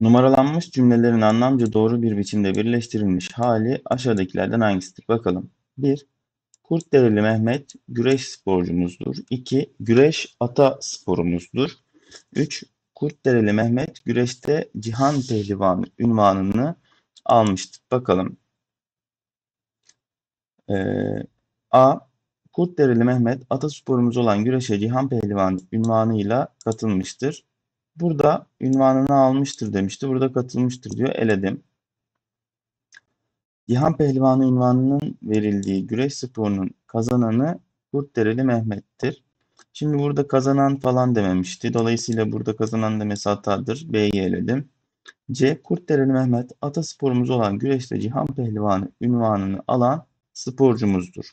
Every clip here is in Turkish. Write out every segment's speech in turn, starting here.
Numaralanmış cümlelerin anlamca doğru bir biçimde birleştirilmiş hali aşağıdakilerden hangisidir? Bakalım. 1. Kurt Kurtdereli Mehmet güreş sporcumuzdur. 2. Güreş ata sporumuzdur. 3. Kurt Kurtdereli Mehmet güreşte Cihan Pehlivan ünvanını almıştır. Bakalım. Ee, A. Kurtdereli Mehmet ata sporumuz olan güreşe Cihan Pehlivan ünvanıyla katılmıştır. Burada ünvanını almıştır demişti. Burada katılmıştır diyor. Eledim. Dihan Pehlivan'ın ünvanının verildiği güreş sporunun kazananı Kurtdereli Mehmet'tir. Şimdi burada kazanan falan dememişti. Dolayısıyla burada kazanan demesi hatadır. B'yi eledim. C. Kurtdereli Mehmet atasporumuz olan güreşte Cihan Pehlivanı ünvanını alan sporcumuzdur.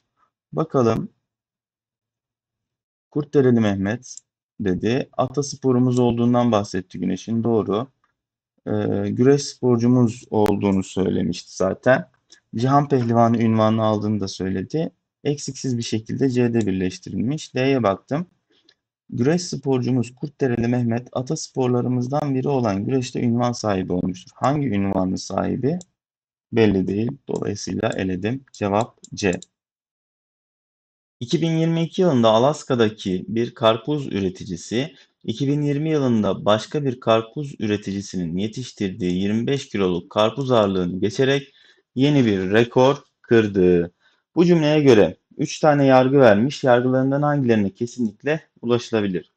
Bakalım Kurtdereli Mehmet dedi. Ata sporumuz olduğundan bahsetti Güneş'in doğru. E, güreş sporcumuz olduğunu söylemişti zaten. Cihan Pehlivanı ünvanını aldığını da söyledi. Eksiksiz bir şekilde C'de birleştirilmiş. D'ye baktım. Güreş sporcumuz Kurtdereli Mehmet ata sporlarımızdan biri olan güreşte ünvan sahibi olmuştur. Hangi ünvanın sahibi? Belli değil. Dolayısıyla eledim. Cevap C. 2022 yılında Alaska'daki bir karpuz üreticisi, 2020 yılında başka bir karpuz üreticisinin yetiştirdiği 25 kiloluk karpuz ağırlığını geçerek yeni bir rekor kırdı. Bu cümleye göre 3 tane yargı vermiş. Yargılarından hangilerine kesinlikle ulaşılabilir?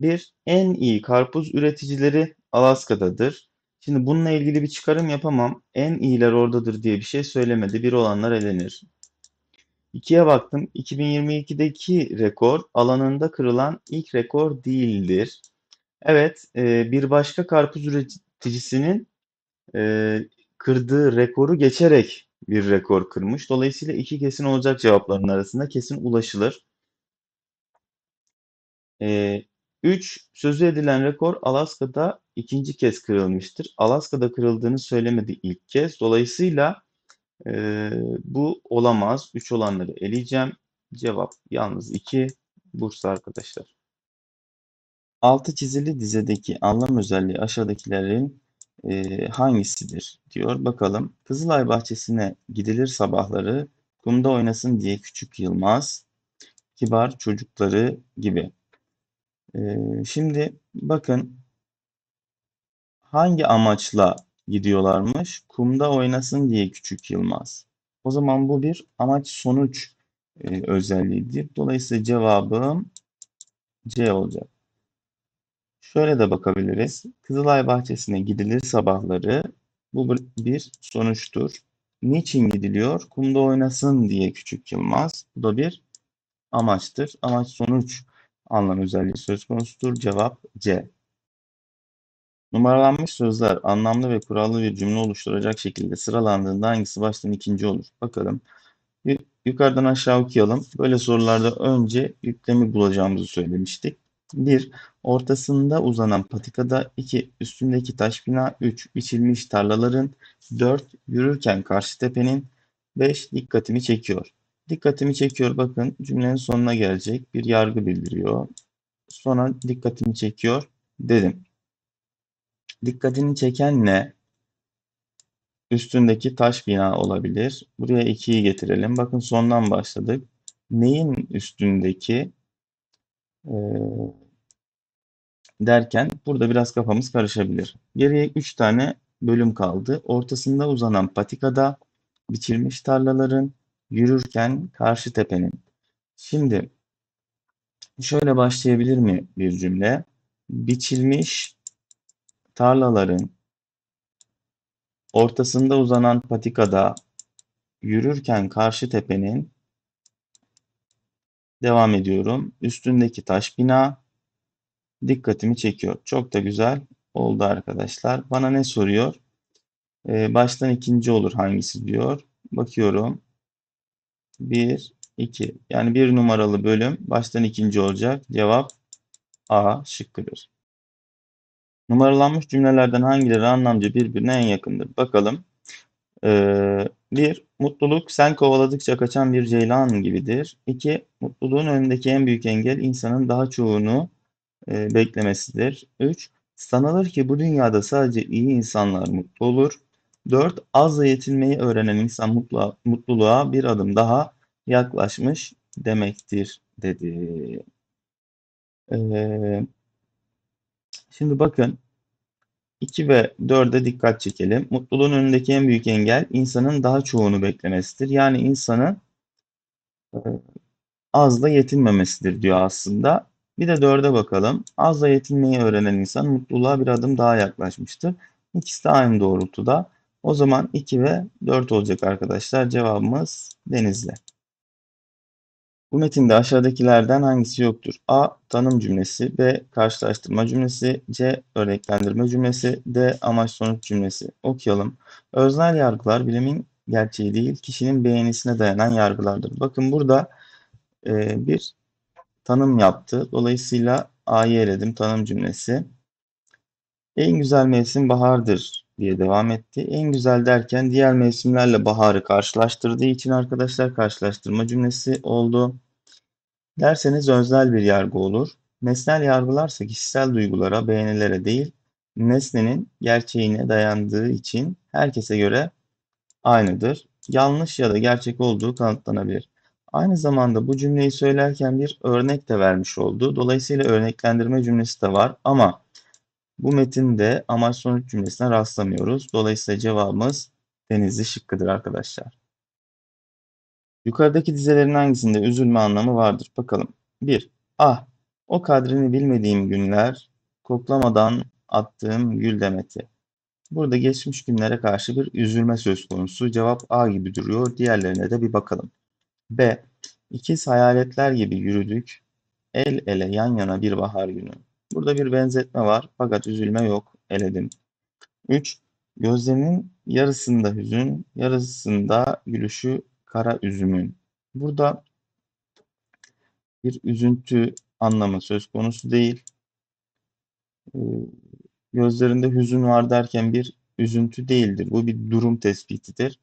1. En iyi karpuz üreticileri Alaska'dadır. Şimdi bununla ilgili bir çıkarım yapamam. En iyiler oradadır diye bir şey söylemedi. Bir olanlar elenir. 2'ye baktım. 2022'deki rekor alanında kırılan ilk rekor değildir. Evet, e, bir başka karpuz üreticisinin e, kırdığı rekoru geçerek bir rekor kırmış. Dolayısıyla iki kesin olacak cevapların arasında kesin ulaşılır. 3. E, üç, sözü edilen rekor Alaska'da ikinci kez kırılmıştır. Alaska'da kırıldığını söylemedi ilk kez. Dolayısıyla ee, bu olamaz. 3 olanları eleyeceğim. Cevap yalnız 2. Bursa arkadaşlar. Altı çizili dizedeki anlam özelliği aşağıdakilerin e, hangisidir diyor. Bakalım. Kızılay bahçesine gidilir sabahları. Kumda oynasın diye küçük Yılmaz. Kibar çocukları gibi. E, şimdi bakın hangi amaçla gidiyorlarmış. Kumda oynasın diye Küçük Yılmaz. O zaman bu bir amaç sonuç e, özelliğidir. Dolayısıyla cevabım C olacak. Şöyle de bakabiliriz. Kızılay Bahçesi'ne gidilir sabahları. Bu bir sonuçtur. Niçin gidiliyor? Kumda oynasın diye Küçük Yılmaz. Bu da bir amaçtır. Amaç sonuç anlam özelliği söz konusudur. Cevap C. Numaralanmış sözler anlamlı ve kurallı bir cümle oluşturacak şekilde sıralandığında hangisi baştan ikinci olur? Bakalım. Y yukarıdan aşağı okuyalım. Böyle sorularda önce yüklemi bulacağımızı söylemiştik. 1. Ortasında uzanan patikada 2. Üstündeki taş bina 3. Biçilmiş tarlaların 4. Yürürken karşı tepenin 5. Dikkatimi çekiyor. Dikkatimi çekiyor bakın cümlenin sonuna gelecek bir yargı bildiriyor. Sonra dikkatimi çekiyor dedim. Dikkatini çeken ne? Üstündeki taş bina olabilir. Buraya 2'yi getirelim. Bakın sondan başladık. Neyin üstündeki e, derken burada biraz kafamız karışabilir. Geriye 3 tane bölüm kaldı. Ortasında uzanan patikada biçilmiş tarlaların yürürken karşı tepenin. Şimdi şöyle başlayabilir mi bir cümle? Biçilmiş tarlaların ortasında uzanan patikada yürürken karşı tepenin devam ediyorum. Üstündeki taş bina dikkatimi çekiyor. Çok da güzel oldu arkadaşlar. Bana ne soruyor? Ee, baştan ikinci olur hangisi diyor. Bakıyorum. Bir, iki. Yani bir numaralı bölüm baştan ikinci olacak. Cevap A şıkkıdır. Numaralanmış cümlelerden hangileri anlamca birbirine en yakındır? Bakalım. Ee, bir, mutluluk sen kovaladıkça kaçan bir ceylan gibidir. İki, mutluluğun önündeki en büyük engel insanın daha çoğunu e, beklemesidir. Üç, sanılır ki bu dünyada sadece iyi insanlar mutlu olur. Dört, azla yetinmeyi öğrenen insan mutlu, mutluluğa bir adım daha yaklaşmış demektir dedi. Ee, Şimdi bakın 2 ve 4'e dikkat çekelim. Mutluluğun önündeki en büyük engel insanın daha çoğunu beklemesidir. Yani insanın e, azla yetinmemesidir diyor aslında. Bir de 4'e bakalım. Azla yetinmeyi öğrenen insan mutluluğa bir adım daha yaklaşmıştır. İkisi de aynı doğrultuda. O zaman 2 ve 4 olacak arkadaşlar. Cevabımız Denizli. Bu metinde aşağıdakilerden hangisi yoktur? A. Tanım cümlesi B. Karşılaştırma cümlesi C. Örneklendirme cümlesi D. Amaç sonuç cümlesi Okuyalım. Öznel yargılar bilimin gerçeği değil, kişinin beğenisine dayanan yargılardır. Bakın burada e, bir tanım yaptı. Dolayısıyla A'yı eledim tanım cümlesi. En güzel mevsim bahardır diye devam etti. En güzel derken diğer mevsimlerle baharı karşılaştırdığı için arkadaşlar karşılaştırma cümlesi oldu. Derseniz özel bir yargı olur. Nesnel yargılarsa kişisel duygulara, beğenilere değil, nesnenin gerçeğine dayandığı için herkese göre aynıdır. Yanlış ya da gerçek olduğu kanıtlanabilir. Aynı zamanda bu cümleyi söylerken bir örnek de vermiş oldu. Dolayısıyla örneklendirme cümlesi de var ama bu metinde amaç sonuç cümlesine rastlamıyoruz. Dolayısıyla cevabımız denizli şıkkıdır arkadaşlar. Yukarıdaki dizelerin hangisinde üzülme anlamı vardır? Bakalım. 1. Ah, o kadrini bilmediğim günler, koklamadan attığım gül demeti. Burada geçmiş günlere karşı bir üzülme söz konusu. Cevap A gibi duruyor. Diğerlerine de bir bakalım. B. İkiz hayaletler gibi yürüdük. El ele yan yana bir bahar günü. Burada bir benzetme var fakat üzülme yok. Eledim. 3. Gözlerinin yarısında hüzün, yarısında gülüşü kara üzümün. Burada bir üzüntü anlamı söz konusu değil. Ee, gözlerinde hüzün var derken bir üzüntü değildir. Bu bir durum tespitidir.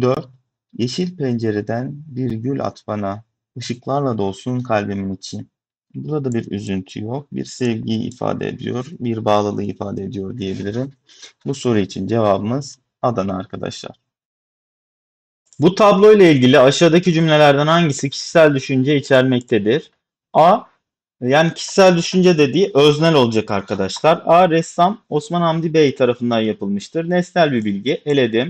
4. Yeşil pencereden bir gül at bana, ışıklarla dolsun kalbimin içi. Burada bir üzüntü yok. Bir sevgiyi ifade ediyor. Bir bağlılığı ifade ediyor diyebilirim. Bu soru için cevabımız Adana arkadaşlar. Bu tablo ile ilgili aşağıdaki cümlelerden hangisi kişisel düşünce içermektedir? A. Yani kişisel düşünce dediği öznel olacak arkadaşlar. A. Ressam Osman Hamdi Bey tarafından yapılmıştır. Nesnel bir bilgi. Eledim.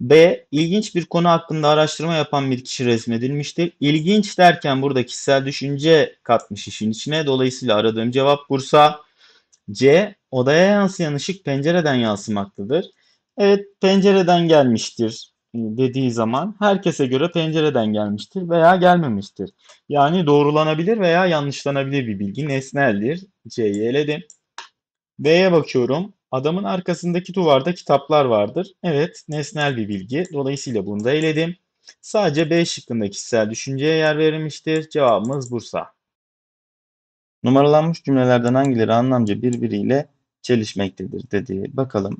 B. İlginç bir konu hakkında araştırma yapan bir kişi resmedilmiştir. İlginç derken burada kişisel düşünce katmış işin içine. Dolayısıyla aradığım cevap Bursa. C. Odaya yansıyan ışık pencereden yansımaktadır. Evet pencereden gelmiştir e, dediği zaman herkese göre pencereden gelmiştir veya gelmemiştir. Yani doğrulanabilir veya yanlışlanabilir bir bilgi nesneldir. C'yi eledim. B'ye bakıyorum. Adamın arkasındaki duvarda kitaplar vardır. Evet, nesnel bir bilgi. Dolayısıyla bunu da eledim. Sadece B şıkkında kişisel düşünceye yer verilmiştir. Cevabımız Bursa. Numaralanmış cümlelerden hangileri anlamca birbiriyle çelişmektedir dedi. Bakalım.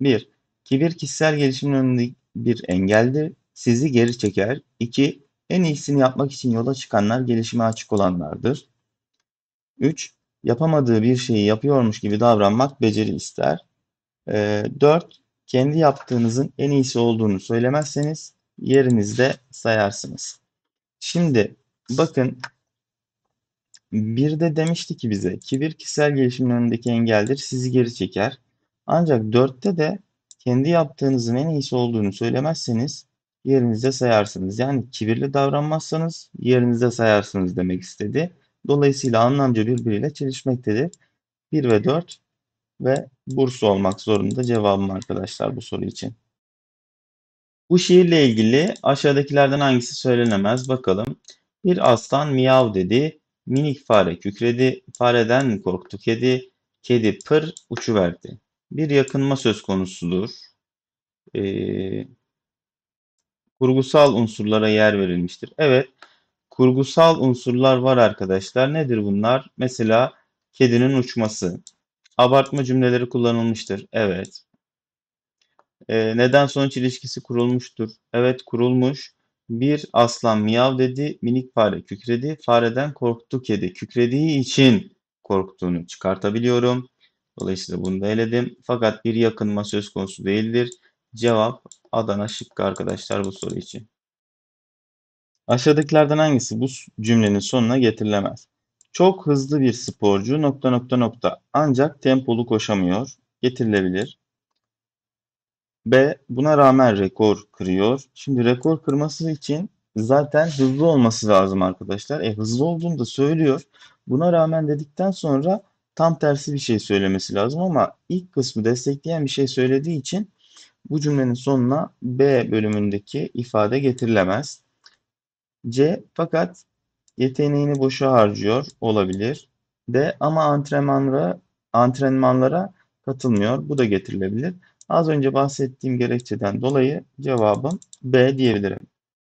1. Kibir kişisel gelişimin önünde bir engeldir. Sizi geri çeker. 2. En iyisini yapmak için yola çıkanlar gelişime açık olanlardır. 3 yapamadığı bir şeyi yapıyormuş gibi davranmak beceri ister. 4. Ee, kendi yaptığınızın en iyisi olduğunu söylemezseniz yerinizde sayarsınız. Şimdi bakın bir de demişti ki bize kibir kişisel gelişimin önündeki engeldir sizi geri çeker. Ancak dörtte de kendi yaptığınızın en iyisi olduğunu söylemezseniz yerinizde sayarsınız. Yani kibirli davranmazsanız yerinizde sayarsınız demek istedi. Dolayısıyla anlamca birbiriyle çelişmektedir. 1 ve 4 ve Bursa olmak zorunda cevabım arkadaşlar bu soru için. Bu şiirle ilgili aşağıdakilerden hangisi söylenemez bakalım. Bir aslan miyav dedi, minik fare kükredi, fareden korktu kedi, kedi pır uçuverdi. Bir yakınma söz konusudur. Ee, kurgusal unsurlara yer verilmiştir. Evet, kurgusal unsurlar var arkadaşlar. Nedir bunlar? Mesela kedinin uçması. Abartma cümleleri kullanılmıştır. Evet. E, neden sonuç ilişkisi kurulmuştur? Evet kurulmuş. Bir aslan miyav dedi, minik fare kükredi, fareden korktu kedi. Kükrediği için korktuğunu çıkartabiliyorum. Dolayısıyla bunu da eledim. Fakat bir yakınma söz konusu değildir. Cevap Adana şıkkı arkadaşlar bu soru için. Aşağıdakilerden hangisi bu cümlenin sonuna getirilemez? Çok hızlı bir sporcu nokta nokta nokta ancak tempolu koşamıyor. Getirilebilir. B. Buna rağmen rekor kırıyor. Şimdi rekor kırması için zaten hızlı olması lazım arkadaşlar. E hızlı olduğunu da söylüyor. Buna rağmen dedikten sonra tam tersi bir şey söylemesi lazım ama ilk kısmı destekleyen bir şey söylediği için bu cümlenin sonuna B bölümündeki ifade getirilemez. C fakat yeteneğini boşa harcıyor olabilir. D ama antrenmanlara antrenmanlara katılmıyor. Bu da getirilebilir. Az önce bahsettiğim gerekçeden dolayı cevabım B diyebilirim.